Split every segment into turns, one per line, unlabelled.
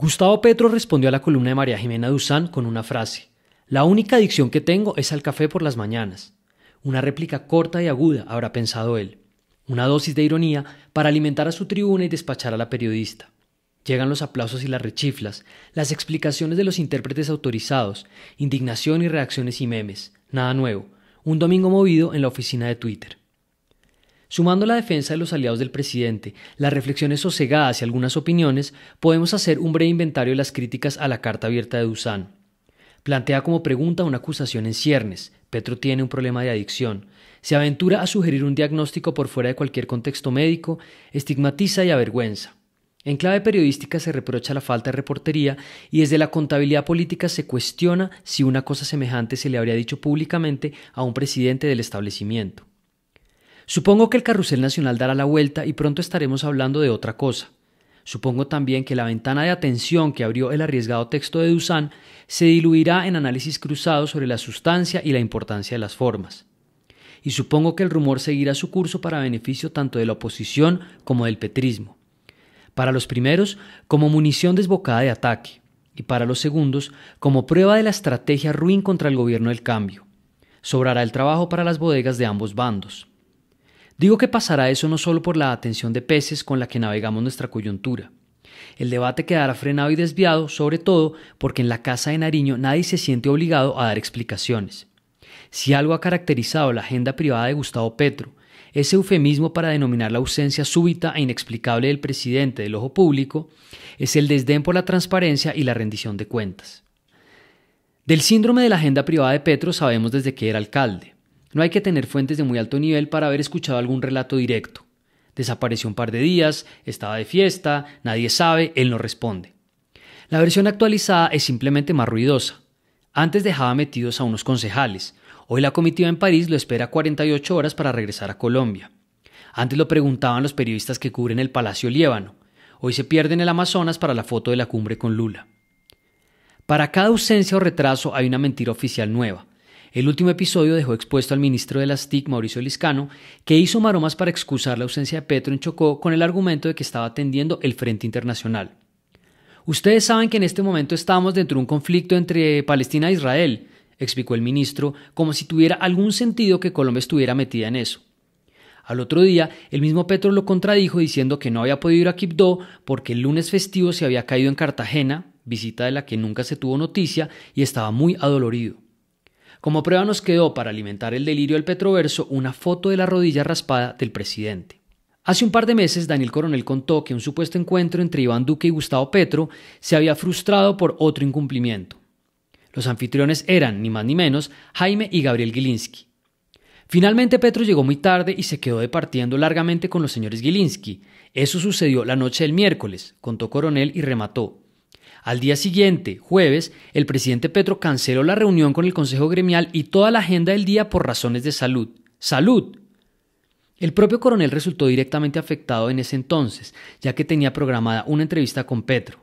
Gustavo Petro respondió a la columna de María Jimena Duzán con una frase. La única adicción que tengo es al café por las mañanas. Una réplica corta y aguda, habrá pensado él. Una dosis de ironía para alimentar a su tribuna y despachar a la periodista. Llegan los aplausos y las rechiflas, las explicaciones de los intérpretes autorizados, indignación y reacciones y memes. Nada nuevo. Un domingo movido en la oficina de Twitter. Sumando la defensa de los aliados del presidente, las reflexiones sosegadas y algunas opiniones, podemos hacer un breve inventario de las críticas a la carta abierta de Dusan. Plantea como pregunta una acusación en ciernes. Petro tiene un problema de adicción. Se aventura a sugerir un diagnóstico por fuera de cualquier contexto médico, estigmatiza y avergüenza. En clave periodística se reprocha la falta de reportería y desde la contabilidad política se cuestiona si una cosa semejante se le habría dicho públicamente a un presidente del establecimiento. Supongo que el carrusel nacional dará la vuelta y pronto estaremos hablando de otra cosa. Supongo también que la ventana de atención que abrió el arriesgado texto de Dusan se diluirá en análisis cruzados sobre la sustancia y la importancia de las formas. Y supongo que el rumor seguirá su curso para beneficio tanto de la oposición como del petrismo. Para los primeros, como munición desbocada de ataque, y para los segundos, como prueba de la estrategia ruin contra el gobierno del cambio. Sobrará el trabajo para las bodegas de ambos bandos. Digo que pasará eso no solo por la atención de peces con la que navegamos nuestra coyuntura. El debate quedará frenado y desviado, sobre todo porque en la Casa de Nariño nadie se siente obligado a dar explicaciones. Si algo ha caracterizado la agenda privada de Gustavo Petro, ese eufemismo para denominar la ausencia súbita e inexplicable del presidente del ojo público es el desdén por la transparencia y la rendición de cuentas. Del síndrome de la agenda privada de Petro sabemos desde que era alcalde. No hay que tener fuentes de muy alto nivel para haber escuchado algún relato directo. Desapareció un par de días, estaba de fiesta, nadie sabe, él no responde. La versión actualizada es simplemente más ruidosa. Antes dejaba metidos a unos concejales. Hoy la comitiva en París lo espera 48 horas para regresar a Colombia. Antes lo preguntaban los periodistas que cubren el Palacio Líbano. Hoy se pierden el Amazonas para la foto de la cumbre con Lula. Para cada ausencia o retraso hay una mentira oficial nueva. El último episodio dejó expuesto al ministro de las TIC, Mauricio Liscano, que hizo maromas para excusar la ausencia de Petro en Chocó con el argumento de que estaba atendiendo el Frente Internacional. Ustedes saben que en este momento estamos dentro de un conflicto entre Palestina e Israel, explicó el ministro, como si tuviera algún sentido que Colombia estuviera metida en eso. Al otro día, el mismo Petro lo contradijo diciendo que no había podido ir a Quibdó porque el lunes festivo se había caído en Cartagena, visita de la que nunca se tuvo noticia, y estaba muy adolorido. Como prueba nos quedó para alimentar el delirio del Petroverso una foto de la rodilla raspada del presidente. Hace un par de meses, Daniel Coronel contó que un supuesto encuentro entre Iván Duque y Gustavo Petro se había frustrado por otro incumplimiento. Los anfitriones eran, ni más ni menos, Jaime y Gabriel Gilinski. Finalmente Petro llegó muy tarde y se quedó departiendo largamente con los señores Gilinski. Eso sucedió la noche del miércoles, contó Coronel y remató. Al día siguiente, jueves, el presidente Petro canceló la reunión con el Consejo Gremial y toda la agenda del día por razones de salud. ¡Salud! El propio coronel resultó directamente afectado en ese entonces, ya que tenía programada una entrevista con Petro.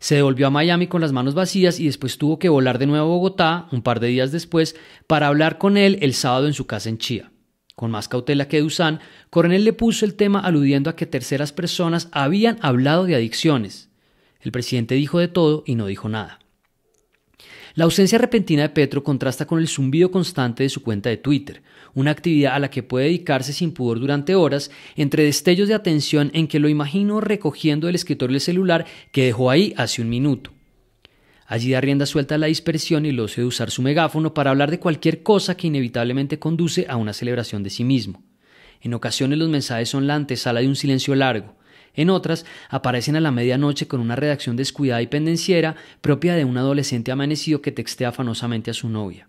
Se devolvió a Miami con las manos vacías y después tuvo que volar de nuevo a Bogotá, un par de días después, para hablar con él el sábado en su casa en Chía. Con más cautela que Dusan, Coronel le puso el tema aludiendo a que terceras personas habían hablado de adicciones. El presidente dijo de todo y no dijo nada. La ausencia repentina de Petro contrasta con el zumbido constante de su cuenta de Twitter, una actividad a la que puede dedicarse sin pudor durante horas, entre destellos de atención en que lo imagino recogiendo del escritorio el celular que dejó ahí hace un minuto. Allí da rienda suelta a la dispersión y lo hace usar su megáfono para hablar de cualquier cosa que inevitablemente conduce a una celebración de sí mismo. En ocasiones los mensajes son la antesala de un silencio largo, en otras, aparecen a la medianoche con una redacción descuidada y pendenciera propia de un adolescente amanecido que textea afanosamente a su novia.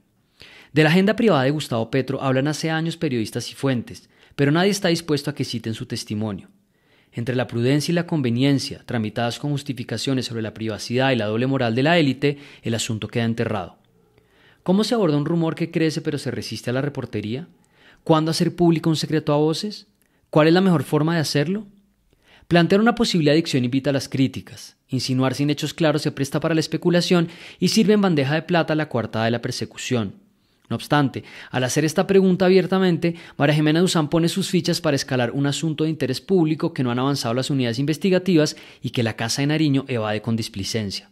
De la agenda privada de Gustavo Petro hablan hace años periodistas y fuentes, pero nadie está dispuesto a que citen su testimonio. Entre la prudencia y la conveniencia, tramitadas con justificaciones sobre la privacidad y la doble moral de la élite, el asunto queda enterrado. ¿Cómo se aborda un rumor que crece pero se resiste a la reportería? ¿Cuándo hacer público un secreto a voces? ¿Cuál es la mejor forma de hacerlo? Plantear una posible adicción invita a las críticas, insinuar sin hechos claros se presta para la especulación y sirve en bandeja de plata la coartada de la persecución. No obstante, al hacer esta pregunta abiertamente, María Jimena Duzán pone sus fichas para escalar un asunto de interés público que no han avanzado las unidades investigativas y que la Casa de Nariño evade con displicencia.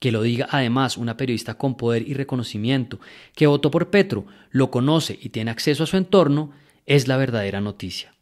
Que lo diga además una periodista con poder y reconocimiento, que votó por Petro, lo conoce y tiene acceso a su entorno, es la verdadera noticia.